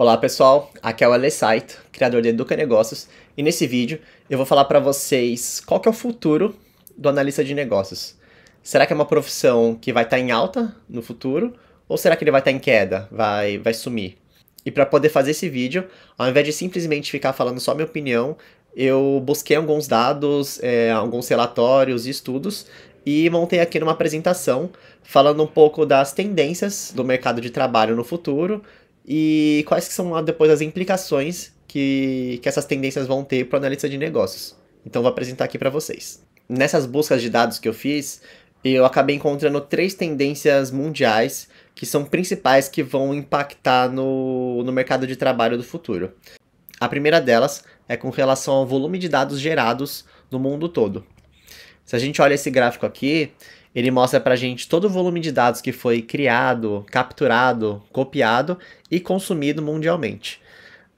Olá pessoal, aqui é o Ale Saito, criador de Educa Negócios, e nesse vídeo eu vou falar para vocês qual que é o futuro do analista de negócios. Será que é uma profissão que vai estar tá em alta no futuro ou será que ele vai estar tá em queda, vai, vai sumir? E para poder fazer esse vídeo, ao invés de simplesmente ficar falando só minha opinião, eu busquei alguns dados, é, alguns relatórios e estudos e montei aqui numa apresentação falando um pouco das tendências do mercado de trabalho no futuro e quais que são depois as implicações que, que essas tendências vão ter para o analista de negócios. Então vou apresentar aqui para vocês. Nessas buscas de dados que eu fiz, eu acabei encontrando três tendências mundiais que são principais que vão impactar no, no mercado de trabalho do futuro. A primeira delas é com relação ao volume de dados gerados no mundo todo. Se a gente olha esse gráfico aqui, ele mostra para a gente todo o volume de dados que foi criado, capturado, copiado e consumido mundialmente.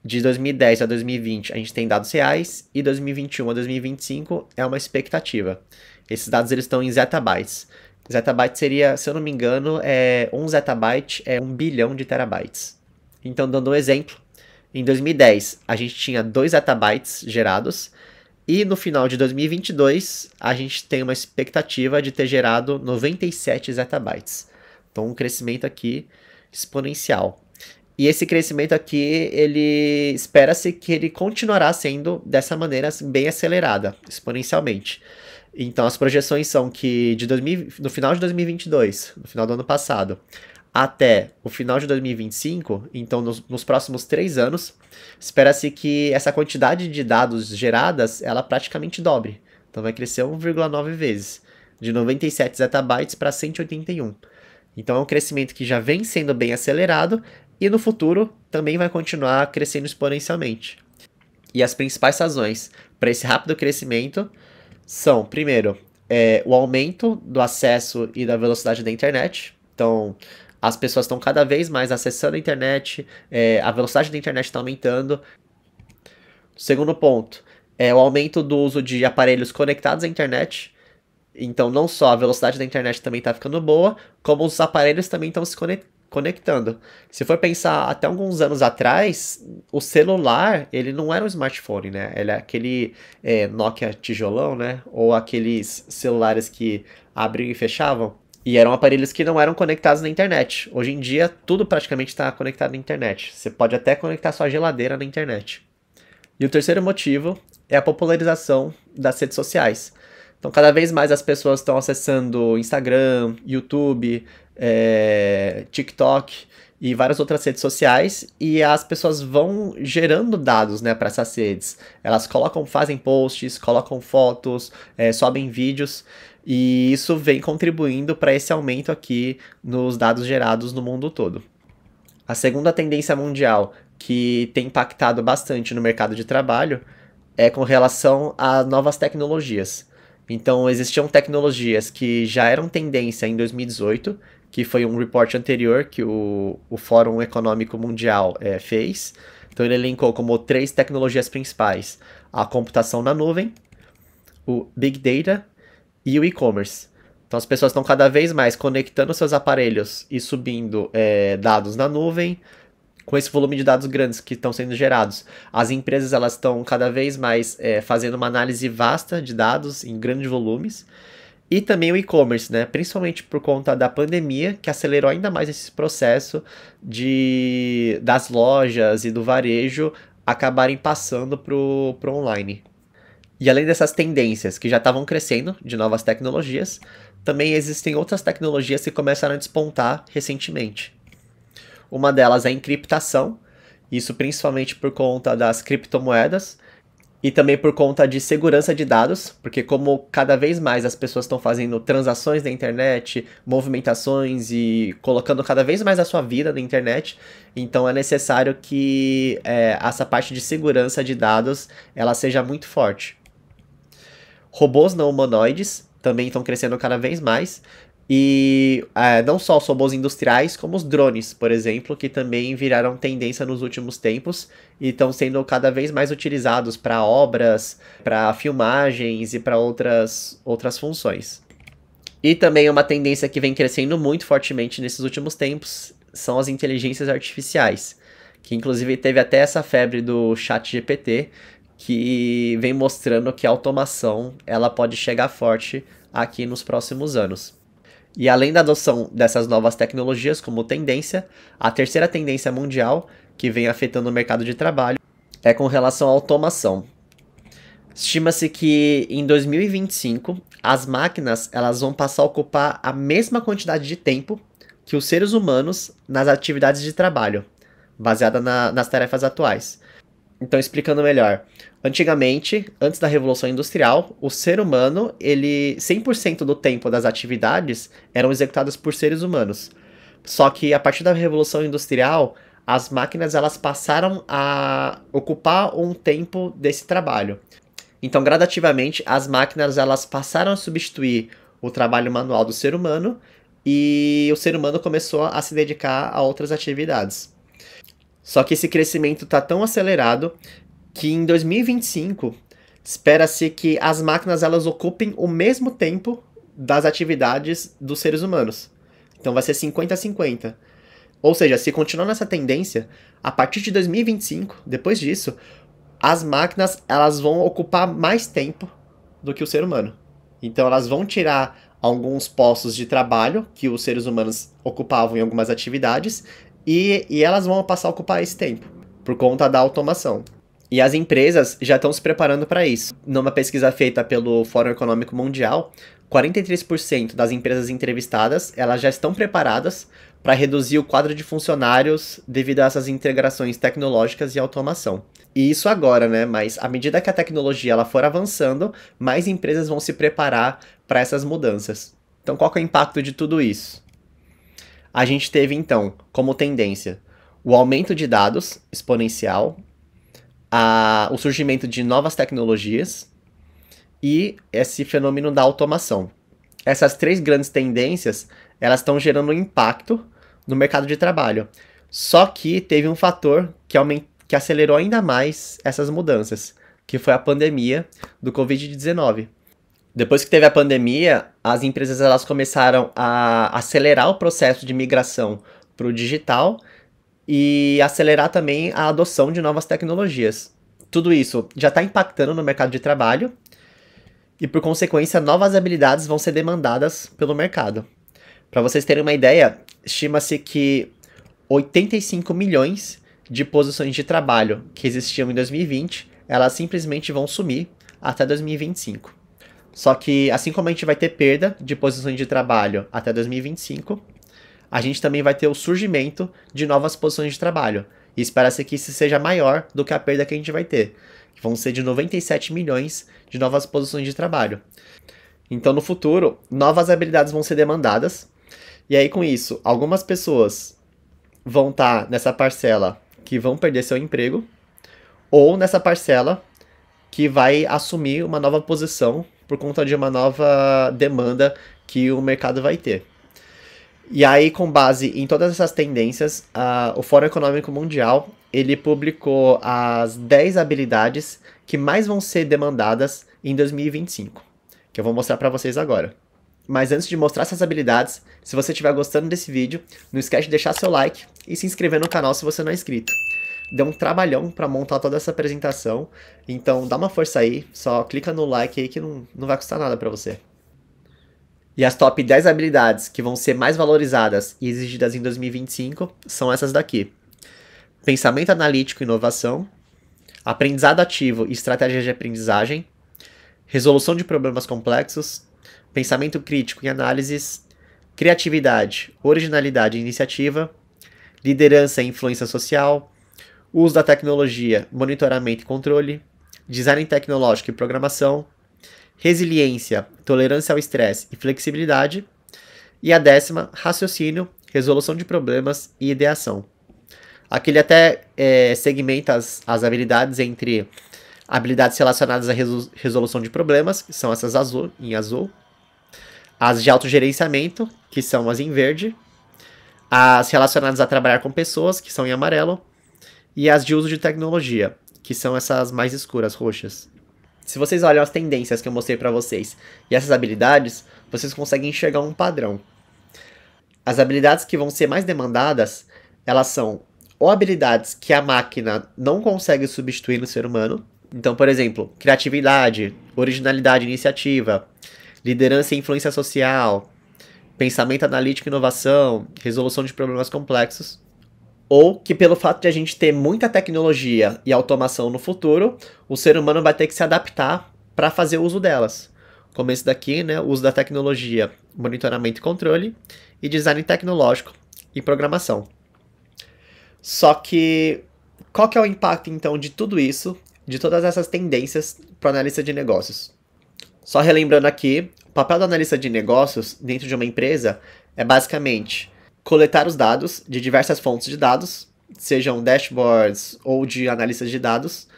De 2010 a 2020 a gente tem dados reais e 2021 a 2025 é uma expectativa. Esses dados eles estão em zettabytes. Zettabyte seria, se eu não me engano, é, um zettabyte é um bilhão de terabytes. Então, dando um exemplo, em 2010 a gente tinha 2 zettabytes gerados e no final de 2022, a gente tem uma expectativa de ter gerado 97 zettabytes. Então, um crescimento aqui exponencial. E esse crescimento aqui, ele espera-se que ele continuará sendo dessa maneira assim, bem acelerada, exponencialmente. Então, as projeções são que de 2000, no final de 2022, no final do ano passado, até o final de 2025, então nos, nos próximos três anos, espera-se que essa quantidade de dados geradas ela praticamente dobre. Então vai crescer 1,9 vezes, de 97 zettabytes para 181. Então é um crescimento que já vem sendo bem acelerado e no futuro também vai continuar crescendo exponencialmente. E as principais razões para esse rápido crescimento são, primeiro, é, o aumento do acesso e da velocidade da internet. Então, as pessoas estão cada vez mais acessando a internet, é, a velocidade da internet está aumentando. Segundo ponto, é o aumento do uso de aparelhos conectados à internet. Então, não só a velocidade da internet também está ficando boa, como os aparelhos também estão se conectando. Se for pensar até alguns anos atrás, o celular, ele não era um smartphone, né? Ele é aquele é, Nokia tijolão, né? Ou aqueles celulares que abriam e fechavam. E eram aparelhos que não eram conectados na internet. Hoje em dia, tudo praticamente está conectado na internet. Você pode até conectar sua geladeira na internet. E o terceiro motivo é a popularização das redes sociais. Então, cada vez mais as pessoas estão acessando Instagram, YouTube, é, TikTok e várias outras redes sociais e as pessoas vão gerando dados né, para essas redes. Elas colocam, fazem posts, colocam fotos, é, sobem vídeos e isso vem contribuindo para esse aumento aqui nos dados gerados no mundo todo. A segunda tendência mundial que tem impactado bastante no mercado de trabalho é com relação a novas tecnologias. Então, existiam tecnologias que já eram tendência em 2018, que foi um report anterior que o, o Fórum Econômico Mundial é, fez. Então, ele elencou como três tecnologias principais: a computação na nuvem, o Big Data e o e-commerce. Então as pessoas estão cada vez mais conectando seus aparelhos e subindo é, dados na nuvem. Com esse volume de dados grandes que estão sendo gerados, as empresas elas estão cada vez mais é, fazendo uma análise vasta de dados em grandes volumes e também o e-commerce, né? Principalmente por conta da pandemia, que acelerou ainda mais esse processo de das lojas e do varejo acabarem passando para o online. E além dessas tendências que já estavam crescendo de novas tecnologias, também existem outras tecnologias que começaram a despontar recentemente. Uma delas é a encriptação, isso principalmente por conta das criptomoedas e também por conta de segurança de dados, porque como cada vez mais as pessoas estão fazendo transações na internet, movimentações e colocando cada vez mais a sua vida na internet, então é necessário que é, essa parte de segurança de dados ela seja muito forte robôs não humanoides também estão crescendo cada vez mais. E é, não só os robôs industriais, como os drones, por exemplo, que também viraram tendência nos últimos tempos e estão sendo cada vez mais utilizados para obras, para filmagens e para outras, outras funções. E também uma tendência que vem crescendo muito fortemente nesses últimos tempos são as inteligências artificiais, que inclusive teve até essa febre do chat GPT, que vem mostrando que a automação ela pode chegar forte aqui nos próximos anos. E além da adoção dessas novas tecnologias como tendência, a terceira tendência mundial que vem afetando o mercado de trabalho é com relação à automação. Estima-se que em 2025 as máquinas elas vão passar a ocupar a mesma quantidade de tempo que os seres humanos nas atividades de trabalho, baseada na, nas tarefas atuais. Então, explicando melhor. Antigamente, antes da Revolução Industrial, o ser humano, ele 100% do tempo das atividades eram executadas por seres humanos. Só que a partir da Revolução Industrial, as máquinas elas passaram a ocupar um tempo desse trabalho. Então, gradativamente, as máquinas elas passaram a substituir o trabalho manual do ser humano e o ser humano começou a se dedicar a outras atividades. Só que esse crescimento está tão acelerado que em 2025 espera-se que as máquinas elas ocupem o mesmo tempo das atividades dos seres humanos. Então vai ser 50 a 50. Ou seja, se continuar nessa tendência, a partir de 2025, depois disso, as máquinas elas vão ocupar mais tempo do que o ser humano. Então elas vão tirar alguns postos de trabalho que os seres humanos ocupavam em algumas atividades e, e elas vão passar a ocupar esse tempo por conta da automação. E as empresas já estão se preparando para isso. Numa pesquisa feita pelo Fórum Econômico Mundial, 43% das empresas entrevistadas elas já estão preparadas para reduzir o quadro de funcionários devido a essas integrações tecnológicas e automação. E isso agora, né? Mas à medida que a tecnologia ela for avançando, mais empresas vão se preparar para essas mudanças. Então, qual é o impacto de tudo isso? a gente teve então como tendência o aumento de dados exponencial, a, o surgimento de novas tecnologias e esse fenômeno da automação. Essas três grandes tendências elas estão gerando um impacto no mercado de trabalho. Só que teve um fator que, aument... que acelerou ainda mais essas mudanças, que foi a pandemia do Covid-19. Depois que teve a pandemia, as empresas elas começaram a acelerar o processo de migração para o digital e acelerar também a adoção de novas tecnologias. Tudo isso já está impactando no mercado de trabalho e, por consequência, novas habilidades vão ser demandadas pelo mercado. Para vocês terem uma ideia, estima-se que 85 milhões de posições de trabalho que existiam em 2020, elas simplesmente vão sumir até 2025. Só que, assim como a gente vai ter perda de posições de trabalho até 2025, a gente também vai ter o surgimento de novas posições de trabalho. E espera-se que isso seja maior do que a perda que a gente vai ter, que vão ser de 97 milhões de novas posições de trabalho. Então, no futuro, novas habilidades vão ser demandadas. E aí, com isso, algumas pessoas vão estar tá nessa parcela que vão perder seu emprego, ou nessa parcela que vai assumir uma nova posição por conta de uma nova demanda que o mercado vai ter. E aí, com base em todas essas tendências, o Fórum Econômico Mundial ele publicou as 10 habilidades que mais vão ser demandadas em 2025, que eu vou mostrar para vocês agora. Mas antes de mostrar essas habilidades, se você estiver gostando desse vídeo, não esquece de deixar seu like e se inscrever no canal se você não é inscrito. Deu um trabalhão para montar toda essa apresentação. Então dá uma força aí, só clica no like aí que não, não vai custar nada para você. E as top 10 habilidades que vão ser mais valorizadas e exigidas em 2025 são essas daqui: pensamento analítico e inovação, aprendizado ativo e estratégias de aprendizagem, resolução de problemas complexos, pensamento crítico e análises, criatividade, originalidade e iniciativa, liderança e influência social, uso da tecnologia, monitoramento e controle, design tecnológico e programação, resiliência, tolerância ao estresse e flexibilidade, e a décima, raciocínio, resolução de problemas e ideação. Aqui ele até é, segmenta as, as habilidades entre habilidades relacionadas à resolução de problemas, que são essas azul, em azul, as de autogerenciamento, que são as em verde, as relacionadas a trabalhar com pessoas, que são em amarelo, e as de uso de tecnologia, que são essas mais escuras, roxas. Se vocês olham as tendências que eu mostrei para vocês e essas habilidades, vocês conseguem enxergar um padrão. As habilidades que vão ser mais demandadas, elas são ou habilidades que a máquina não consegue substituir no ser humano. Então, por exemplo, criatividade, originalidade, iniciativa, liderança e influência social, pensamento analítico e inovação, resolução de problemas complexos ou que pelo fato de a gente ter muita tecnologia e automação no futuro, o ser humano vai ter que se adaptar para fazer uso delas. Como esse daqui, né, uso da tecnologia, monitoramento e controle, e design tecnológico e programação. Só que qual que é o impacto então de tudo isso, de todas essas tendências para o analista de negócios? Só relembrando aqui, o papel do analista de negócios dentro de uma empresa é basicamente coletar os dados de diversas fontes de dados, sejam dashboards ou de analistas de dados,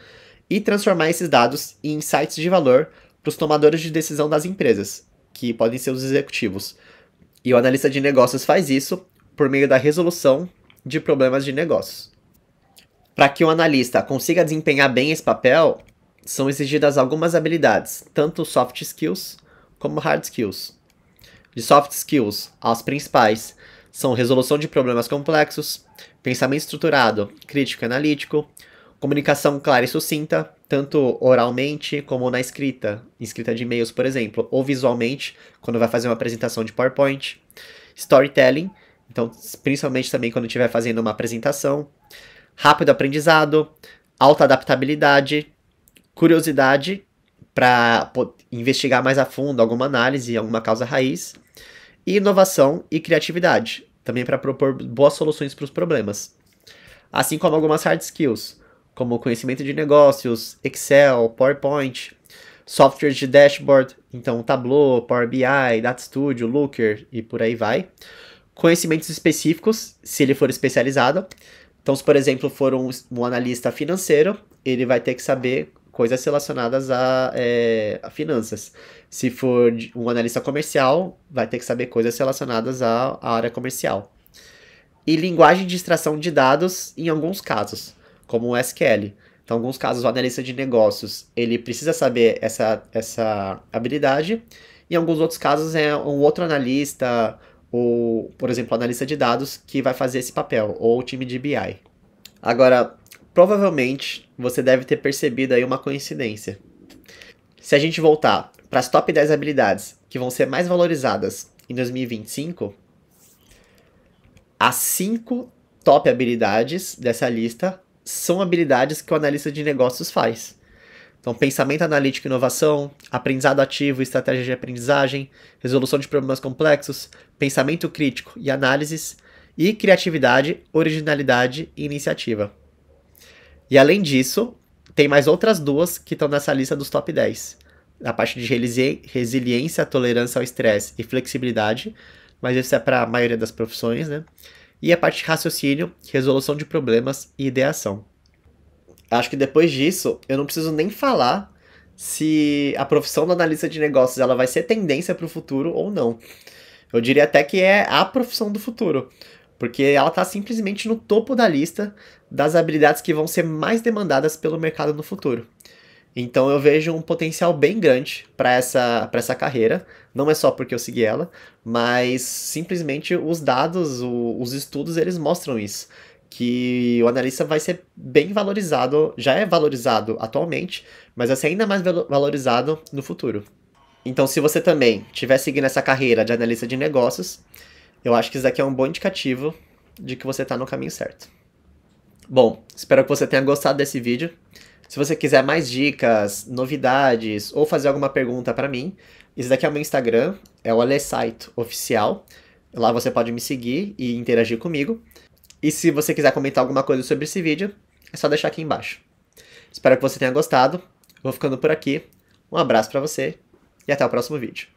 e transformar esses dados em insights de valor para os tomadores de decisão das empresas, que podem ser os executivos. E o analista de negócios faz isso por meio da resolução de problemas de negócios. Para que o analista consiga desempenhar bem esse papel, são exigidas algumas habilidades, tanto soft skills como hard skills. De soft skills, as principais são resolução de problemas complexos, pensamento estruturado, crítico e analítico, comunicação clara e sucinta, tanto oralmente como na escrita, escrita de e-mails, por exemplo, ou visualmente, quando vai fazer uma apresentação de PowerPoint, storytelling, então principalmente também quando estiver fazendo uma apresentação, rápido aprendizado, alta adaptabilidade, curiosidade para investigar mais a fundo alguma análise, alguma causa raiz, e inovação e criatividade, também para propor boas soluções para os problemas. Assim como algumas hard skills, como conhecimento de negócios, Excel, PowerPoint, softwares de dashboard, então Tableau, Power BI, Data Studio, Looker e por aí vai. Conhecimentos específicos, se ele for especializado. Então, se por exemplo for um, um analista financeiro, ele vai ter que saber coisas relacionadas a, é, a finanças. Se for um analista comercial, vai ter que saber coisas relacionadas à, área comercial. E linguagem de extração de dados em alguns casos, como o SQL. Então, em alguns casos, o analista de negócios ele precisa saber essa, essa habilidade. Em alguns outros casos, é um outro analista, ou, por exemplo, analista de dados, que vai fazer esse papel, ou o time de BI. Agora, Provavelmente você deve ter percebido aí uma coincidência. Se a gente voltar para as top 10 habilidades que vão ser mais valorizadas em 2025, as 5 top habilidades dessa lista são habilidades que o analista de negócios faz. Então, pensamento analítico e inovação, aprendizado ativo e estratégia de aprendizagem, resolução de problemas complexos, pensamento crítico e análises, e criatividade, originalidade e iniciativa. E além disso, tem mais outras duas que estão nessa lista dos top 10. A parte de resiliência, tolerância ao estresse e flexibilidade, mas isso é para a maioria das profissões, né? E a parte de raciocínio, resolução de problemas e ideação. Acho que depois disso, eu não preciso nem falar se a profissão do analista de negócios ela vai ser tendência para o futuro ou não. Eu diria até que é a profissão do futuro, porque ela está simplesmente no topo da lista das habilidades que vão ser mais demandadas pelo mercado no futuro. Então eu vejo um potencial bem grande para essa, essa carreira, não é só porque eu segui ela, mas simplesmente os dados, o, os estudos, eles mostram isso. Que o analista vai ser bem valorizado, já é valorizado atualmente, mas vai ser ainda mais valorizado no futuro. Então, se você também estiver seguindo essa carreira de analista de negócios, eu acho que isso daqui é um bom indicativo de que você está no caminho certo. Bom, espero que você tenha gostado desse vídeo. Se você quiser mais dicas, novidades ou fazer alguma pergunta para mim, isso daqui é o meu Instagram, é o Alessaito Oficial. Lá você pode me seguir e interagir comigo. E se você quiser comentar alguma coisa sobre esse vídeo, é só deixar aqui embaixo. Espero que você tenha gostado. Vou ficando por aqui. Um abraço para você e até o próximo vídeo.